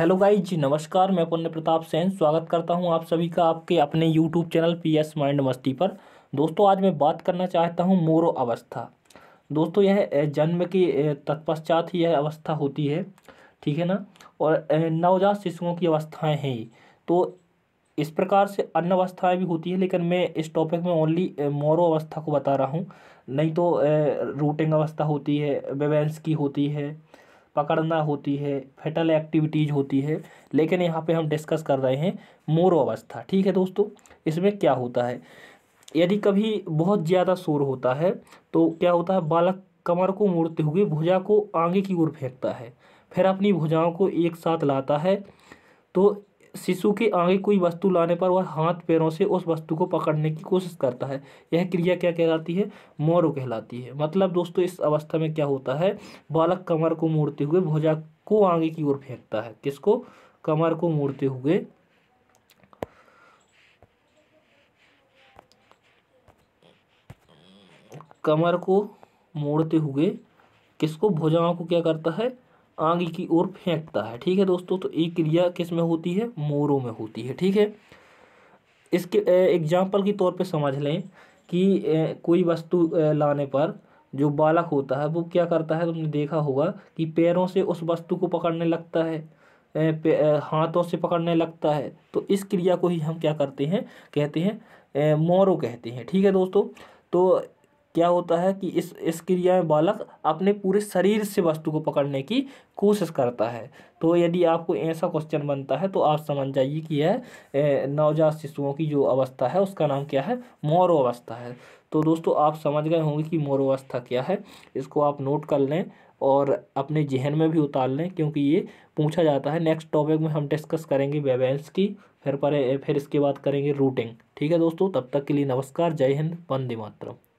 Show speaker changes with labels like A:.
A: hello guys नमस्कार मैं पुण्य प्रताप सेन स्वागत करता हूं आप सभी का आपके अपने YouTube channel P S mind Masti पर दोस्तों आज मैं बात करना चाहता हूं मोरो अवस्था दोस्तों यह जन्म के तत्पश्चात ही यह अवस्था होती है ठीक है ना और नवजात शिशुओं की अवस्थाएँ हैं तो इस प्रकार से अन्य अवस्थाएँ भी होती है लेकिन मैं इस टॉपिक में ओनली मोरो अवस्था को बता रहा हूँ नहीं तो रूटिंग अवस्था होती है वेवेंस की होती है पकड़ना होती है फेटल एक्टिविटीज़ होती है लेकिन यहाँ पे हम डिस्कस कर रहे हैं मोर अवस्था ठीक है दोस्तों इसमें क्या होता है यदि कभी बहुत ज़्यादा शोर होता है तो क्या होता है बालक कमर को मोड़ते हुए भुजा को आगे की ओर फेंकता है फिर अपनी भुजाओं को एक साथ लाता है तो शिशु के आगे कोई वस्तु लाने पर वह हाथ पैरों से उस वस्तु को पकड़ने की कोशिश करता है यह क्रिया क्या कहलाती है मोरू कहलाती है मतलब दोस्तों इस अवस्था में क्या होता है बालक कमर को मोड़ते हुए भुजा को आगे की ओर फेंकता है किसको कमर को मोड़ते हुए कमर को मोड़ते हुए किसको भुजाओं को क्या करता है आग की ओर फेंकता है ठीक है दोस्तों तो ये क्रिया किस में होती है मोरों में होती है ठीक है इसके एग्जाम्पल के तौर पर समझ लें कि कोई वस्तु लाने पर जो बालक होता है वो क्या करता है तुमने देखा होगा कि पैरों से उस वस्तु को पकड़ने लगता है हाथों से पकड़ने लगता है तो इस क्रिया को ही हम क्या करते हैं कहते हैं मोरो कहते हैं ठीक है दोस्तों तो क्या होता है कि इस इस क्रिया में बालक अपने पूरे शरीर से वस्तु को पकड़ने की कोशिश करता है तो यदि आपको ऐसा क्वेश्चन बनता है तो आप समझ जाइए कि यह नवजात शिशुओं की जो अवस्था है उसका नाम क्या है मोरो अवस्था है तो दोस्तों आप समझ गए होंगे कि मोरो अवस्था क्या है इसको आप नोट कर लें और अपने जहन में भी उतार लें क्योंकि ये पूछा जाता है नेक्स्ट टॉपिक में हम डिस्कस करेंगे वेबेंस की फिर पर फिर इसके बाद करेंगे रूटिंग ठीक है दोस्तों तब तक के लिए नमस्कार जय हिंद वंदे मातरम